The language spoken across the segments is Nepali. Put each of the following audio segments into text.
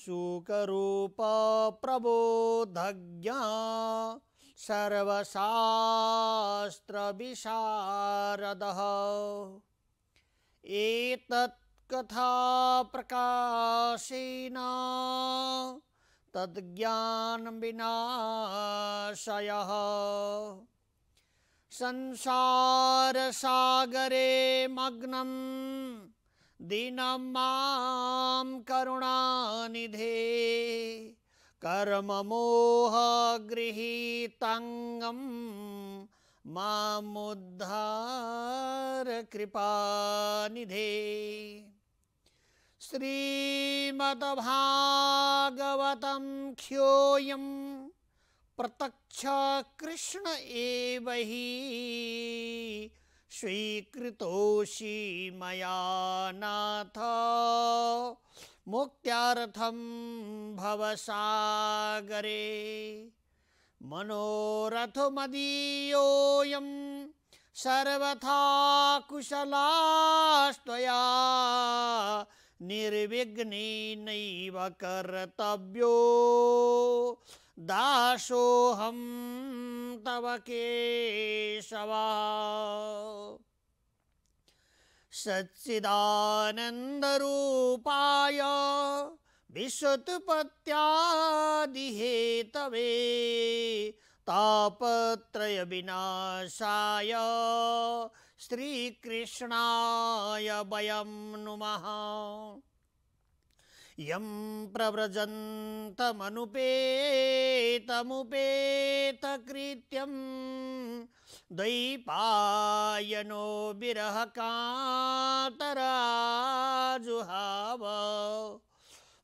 प्रबोध शुकरूपा प्रबोधज्ञा सर्वशास्त्रविशारदः विनाशय संसार सागरे मग्नम् दीनं मां करुणानिधे कर्ममोहगृहीतङ्गं मामुद्धारकृपानिधे श्रीमद्भागवतं ख्योऽयं प्रत्यक्ष कृष्ण एव स्वीकृतोऽसि मया नाथ मुक्त्यार्थं भवसागरे मनोरथमदीयोऽयं सर्वथा कुशलास्त्वया निर्विघ्नेनैव कर्तव्यो दासोऽहं तव केशव सच्चिदानन्दरूपाय तापत्रय विनाशा श्रीकृष्णा वयं नुमः यं प्रव्रजन्तमनुपेतमुपेतकृत्यं द्वैपायनो विरहकातराजुहाव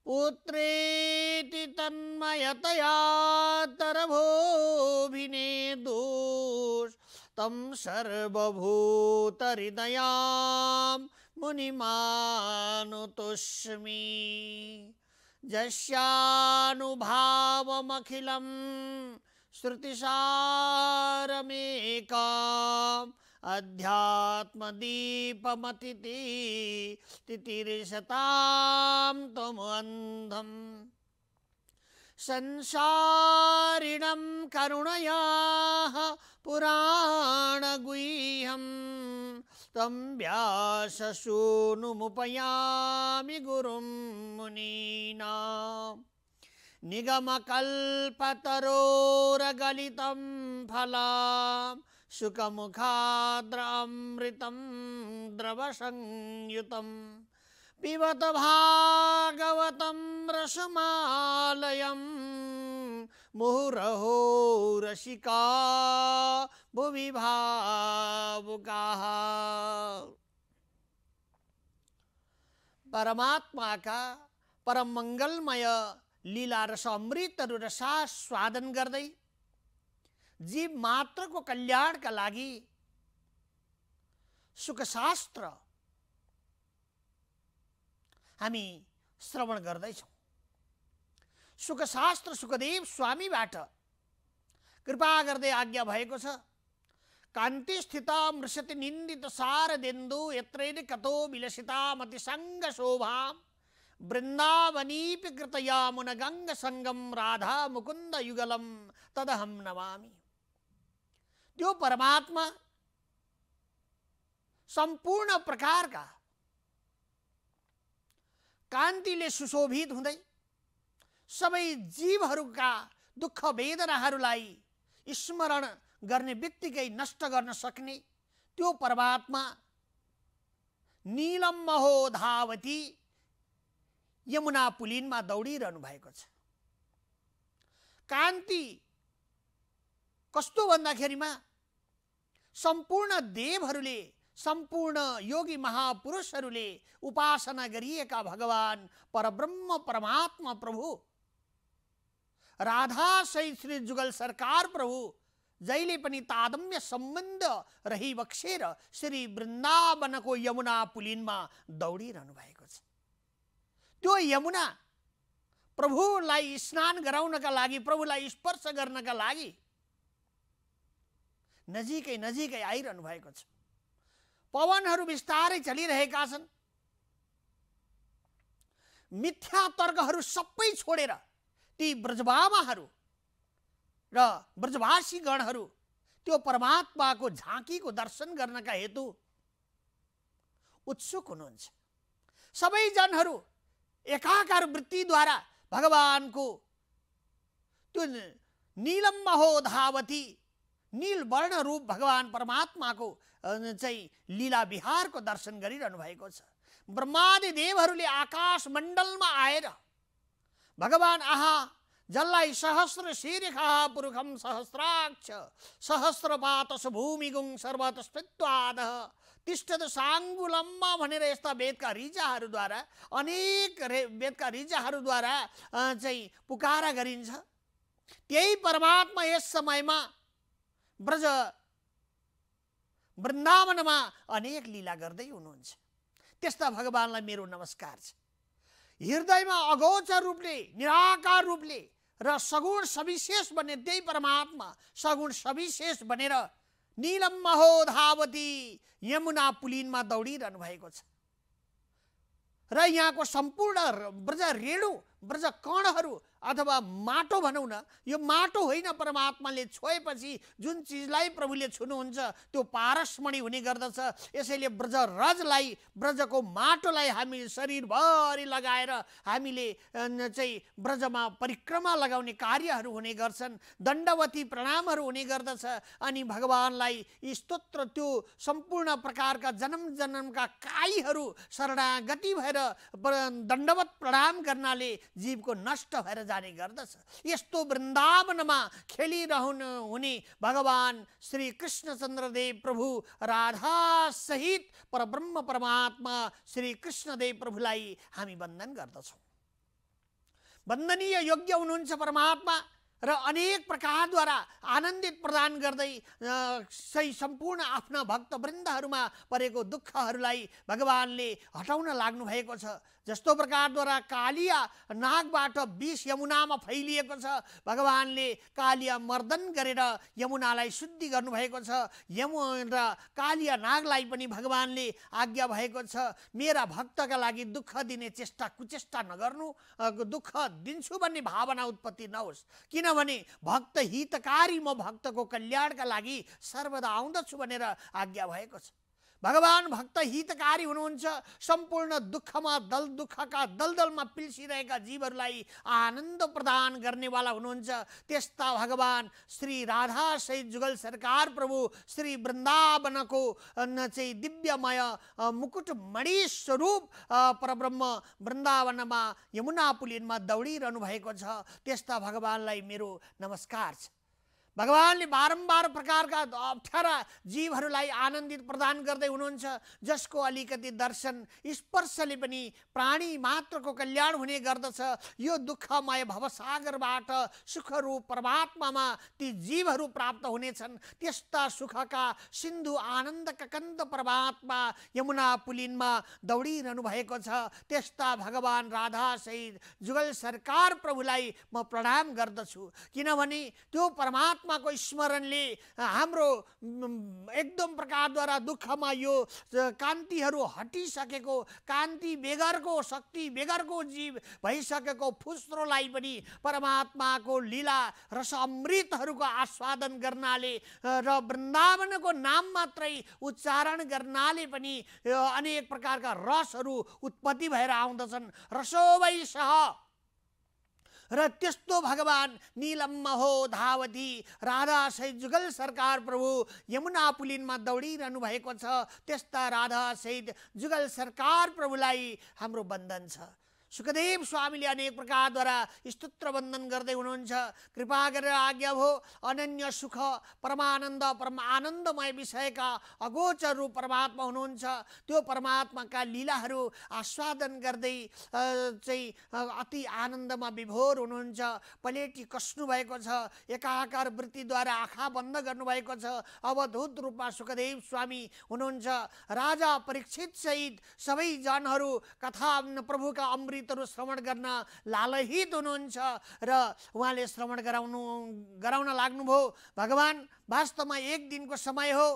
पुत्रेति तन्मयतयातरभोभिनेदूष तं सर्वभूतहृदयाम् मुनिमानुतुष्मि जस्यानुभावमखिलं श्रुतिसारमेकाम् अध्यात्मदीपमतिति तितिरिशतां त्वमन्धम् संसारिणं करुणयाः पुराणगुह्यम् तं व्याससूनुमुपयामि गुरुं मुनीना निगमकल्पतरोरगलितं फलां सुखमुखाद्रामृतं द्रवसंयुतं पिबत भागवतं रसमालयम् मुहुरहो रसिका भुवि भावुका परमात्माका परम मङ्गलमय लीला रस रसा स्वादन गर्दै जीव मात्रको कल्याणका लागि सुखशास्त्र हामी श्रवण गर्दैछौँ सुखशास्त्र सुखदेव स्वामीबाट कृपा गर्दै आज्ञा भएको छ कान्तिस्थित मृषति निन्दित सारदेन्दु यत्रैन कतो विलसिता मतिसङ्ग शोभा वृन्दावनीपि कृतया मुनगङ्गसङ्गम राधा मुकुन्द युगलम तदहम नमामि त्यो परमात्मा सम्पूर्ण प्रकारका कान्तिले सुशोभित हुँदै सबै जीवहरूका दुःख वेदनाहरूलाई स्मरण गर्ने बित्तिकै नष्ट गर्न सक्ने त्यो परमात्मा नीलम महो धावती यमुना पुलिनमा दौडिरहनु भएको छ कान्ति कस्तो भन्दाखेरिमा सम्पूर्ण देवहरूले सम्पूर्ण योगी महापुरुषहरूले उपासना गरिएका भगवान् परब्रह्म परमात्मा प्रभु राधा सहित श्री जुगल सरकार प्रभु जहिले पनि तादम्य सम्बन्ध रही बक्सेर श्री वृन्दावनको यमुना पुलिनमा दौडिरहनु भएको छ त्यो यमुना प्रभुलाई स्नान गराउनका लागि प्रभुलाई स्पर्श गर्नका लागि नजिकै नजिकै आइरहनु भएको छ पवनहरू बिस्तारै चलिरहेका छन् मिथ्या तर्कहरू सबै छोडेर ती ब्रजबाबाहरू र गणहरू त्यो परमात्माको झाँकीको दर्शन गर्नका हेतु उत्सुक हुनुहुन्छ सबैजनहरू एकाकार वृत्तिद्वारा भगवानको त्यो नीलम महोधावती नीलवर्ण रूप भगवान परमात्माको चाहिँ लीला विहारको दर्शन गरिरहनु भएको छ ब्रह्मादि देवहरूले आकाश मण्डलमा आएर भगवान् आहा जसलाई सहस्र शिरिख पुरुखम सहस्राक्ष सहस्र सहस्रपात भूमिगुङ सर्वतस्पित्वाद तिष्ठद साङ्गुलम्मा भनेर यस्ता वेदका रिजाहरूद्वारा अनेक वेदका रिजाहरूद्वारा चाहिँ पुकारा गरिन्छ त्यही परमात्मा यस समयमा ब्रज वृन्दावनमा अनेक लीला गर्दै हुनुहुन्छ त्यस्ता भगवान्लाई मेरो नमस्कार छ हृदयमा अगोचर रूपले निराकार रूपले र सगुण सविशेष बने त्यही परमात्मा सगुण सविशेष बनेर निलम धावती यमुना पुलिनमा दौडिरहनु भएको छ र यहाँको सम्पूर्ण ब्रज रेणु ब्रज कणहरू अथवा माटो भनौँ न यो माटो होइन परमात्माले छोएपछि जुन चिजलाई प्रभुले छुनुहुन्छ त्यो पारसमणि हुने गर्दछ यसैले ब्रज रजलाई ब्रजको माटोलाई हामी शरीरभरि लगाएर हामीले चाहिँ ब्रजमा परिक्रमा लगाउने कार्यहरू हुने गर्छन् दण्डवती प्रणामहरू हुने गर्दछ अनि भगवान्लाई स्तोत्र त्यो सम्पूर्ण प्रकारका जन्म जन्मका काईहरू शरणागति भएर दण्डवत प्रणाम गर्नाले जीवको नष्ट भएर जान्छ जाने गर्दछ यस्तो वृन्दावनमा खेलिरहनु हुने भगवान् श्री कृष्णचन्द्रदेव प्रभु राधा सहित परब्रह्म परमात्मा श्री कृष्णदेव प्रभुलाई हामी वन्दन गर्दछौँ वन्दनीय योग्य हुनुहुन्छ परमात्मा र अनेक प्रकारद्वारा आनन्दित प्रदान गर्दै सही सम्पूर्ण आफ्ना भक्तवृन्दहरूमा परेको दुःखहरूलाई भगवान्ले हटाउन लाग्नु भएको छ जस्तो प्रकारद्वारा कालिया नागबाट विष यमुनामा फैलिएको छ भगवान्ले कालिया मर्दन गरेर यमुनालाई शुद्धि गर्नुभएको छ यमु र कालिया नागलाई पनि भगवान्ले आज्ञा भएको छ मेरा भक्तका लागि दुःख दिने चेष्टा कुचेष्टा नगर्नु दुःख दिन्छु भन्ने भावना उत्पत्ति नहोस् किनभने भक्त हितकारी म भक्तको कल्याणका लागि सर्वदा आउँदछु भनेर आज्ञा भएको छ भगवान् भक्त हितकारी हुनुहुन्छ सम्पूर्ण दुःखमा दल दुःखका दलदलमा पिल्सिरहेका जीवहरूलाई आनन्द प्रदान गर्नेवाला हुनुहुन्छ त्यस्ता भगवान् श्री राधा सहित जुगल सरकार प्रभु श्री वृन्दावनको चाहिँ दिव्यमय मुकुटमणि स्वरूप परब्रह्म वृन्दावनमा यमुना पुलिनमा दौडिरहनु भएको छ त्यस्ता भगवान्लाई मेरो नमस्कार छ भगवान्ले बारम्बार प्रकारका अप्ठ्यारा जीवहरूलाई आनन्दित प्रदान गर्दै हुनुहुन्छ जसको अलिकति दर्शन स्पर्शले पनि प्राणी मात्रको कल्याण हुने गर्दछ यो दुःखमय भवसागरबाट सुखरूप परमात्मामा ती जीवहरू प्राप्त हुनेछन् त्यस्ता सुखका सिन्धु आनन्द ककन्द परमात्मा यमुना पुलिनमा दौडिरहनु भएको छ त्यस्ता भगवान् सहित जुगल सरकार प्रभुलाई म प्रणाम गर्दछु किनभने त्यो परमात्मा आत्माको स्मरणले हाम्रो एकदम प्रकारद्वारा दुःखमा यो कान्तिहरू हटिसकेको कान्ति बेगरको शक्ति बेगरको जीव भइसकेको फुस्रोलाई पनि परमात्माको लीला रस अमृतहरूको आस्वादन गर्नाले र वृन्दावनको नाम मात्रै उच्चारण गर्नाले पनि अनेक प्रकारका रसहरू उत्पत्ति भएर आउँदछन् रसोवै सह र त्यस्तो भगवान् हो धावती सहित जुगल सरकार प्रभु यमुना पुलिनमा दौडिरहनु भएको छ त्यस्ता सहित जुगल सरकार प्रभुलाई हाम्रो बन्धन छ सुखदेव स्वामीले अनेक प्रकारद्वारा स्तुत्र वन्दन गर्दै हुनुहुन्छ कृपा गरेर आज्ञा भो अनन्य सुख परमानन्द परम आनन्दमय विषयका अगोचर रूप परमात्मा हुनुहुन्छ त्यो परमात्माका लीलाहरू आस्वादन गर्दै चाहिँ अति आनन्दमा विभोर हुनुहुन्छ पलेटी भएको छ एकाकार वृत्तिद्वारा आँखा बन्द गर्नुभएको छ अवधुत रूपमा सुखदेव स्वामी हुनुहुन्छ राजा परीक्षित सहित सबै कथा प्रभुका अमृत गीतहरू श्रवण गर्न लालहित हुनुहुन्छ र उहाँले श्रवण गराउनु गराउन लाग्नुभयो भगवान् वास्तवमा एक दिनको समय हो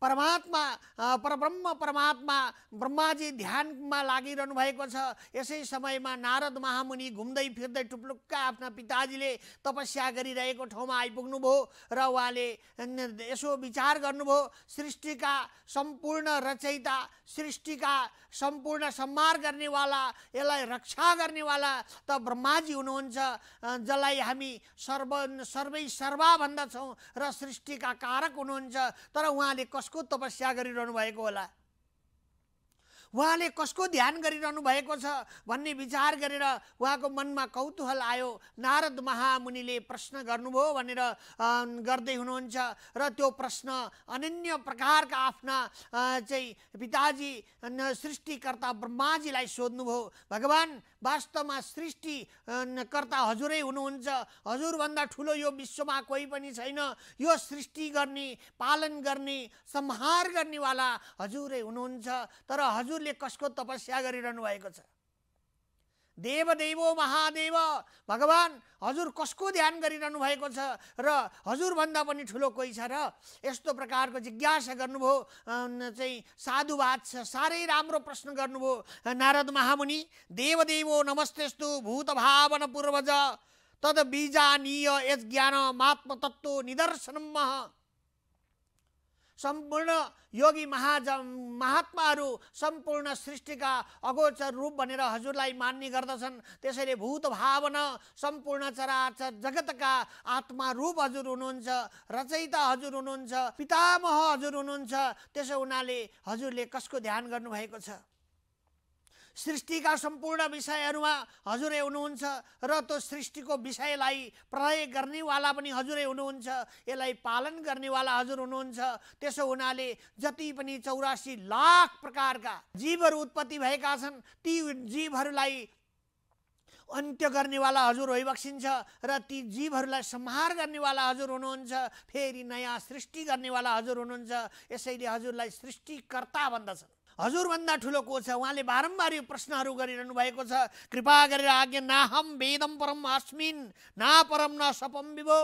परमात्मा परब्रह्म परमात्मा ब्रह्माजी ध्यानमा लागिरहनु भएको छ यसै समयमा नारद महामुनि घुम्दै फिर्दै टुप्लुक्क आफ्ना पिताजीले तपस्या गरिरहेको ठाउँमा आइपुग्नुभयो र उहाँले यसो विचार गर्नुभयो सृष्टिका सम्पूर्ण रचयिता सृष्टिका सम्पूर्ण सम्हार गर्नेवाला यसलाई रक्षा गर्नेवाला त ब्रह्माजी हुनुहुन्छ जसलाई हामी सर्व सर्वै सर्वा भन्दछौँ र सृष्टिका कारक हुनुहुन्छ तर उहाँले कस कसको तपस्या गरिरहनु भएको होला उहाँले कसको ध्यान गरिरहनु भएको छ भन्ने विचार गरेर उहाँको मनमा कौतूहल आयो नारद महामुनिले प्रश्न गर्नुभयो भनेर गर्दै हुनुहुन्छ र त्यो प्रश्न अनन्य प्रकारका आफ्ना चाहिँ पिताजी सृष्टिकर्ता ब्रह्माजीलाई सोध्नुभयो भगवान् वास्तवमा सृष्टिकर्ता हजुरै हुनुहुन्छ हजुरभन्दा ठुलो यो विश्वमा कोही पनि छैन यो सृष्टि गर्ने पालन गर्ने संहार गर्नेवाला हजुरै हुनुहुन्छ तर हजुर हजुरले कसको तपस्या गरिरहनु भएको छ देवो महादेव भगवान् हजुर कसको ध्यान गरिरहनु भएको छ र हजुरभन्दा पनि ठुलो कोही छ र यस्तो प्रकारको जिज्ञासा गर्नुभयो चाहिँ साधुवाद छ साह्रै राम्रो प्रश्न गर्नुभयो नारद महामुनि देवदेवो नमस्तेस्तु भावन पूर्वज तद बीजानीय यज ज्ञान मात्मतत्व निदर्शनम मह सम्पूर्ण योगी महाज महात्माहरू सम्पूर्ण सृष्टिका अगोचर रूप भनेर हजुरलाई मान्ने गर्दछन् त्यसैले भूत भावना सम्पूर्ण चराचर जगतका आत्मा रूप हजुर हुनुहुन्छ रचयिता हजुर हुनुहुन्छ पितामह हजुर हुनुहुन्छ त्यसो हुनाले हजुरले कसको ध्यान गर्नुभएको छ सृष्टिका सम्पूर्ण विषयहरूमा हजुरै हुनुहुन्छ र त्यो सृष्टिको विषयलाई प्रलय गर्नेवाला पनि हजुरै हुनुहुन्छ यसलाई पालन गर्नेवाला हजुर हुनुहुन्छ त्यसो हुनाले जति पनि चौरासी लाख प्रकारका जीवहरू उत्पत्ति भएका छन् ती जीवहरूलाई अन्त्य गर्नेवाला हजुर होइबक्सिन्छ र ती जीवहरूलाई संहार गर्नेवाला हजुर हुनुहुन्छ फेरि नयाँ सृष्टि गर्नेवाला हजुर हुनुहुन्छ यसैले हजुरलाई सृष्टिकर्ता भन्दछन् हजुरभन्दा ठुलो को छ उहाँले बारम्बार यो प्रश्नहरू गरिरहनु भएको छ कृपा गरेर आज्ञा नाहम वेदम परम आस्मिन ना परम न सपम विभो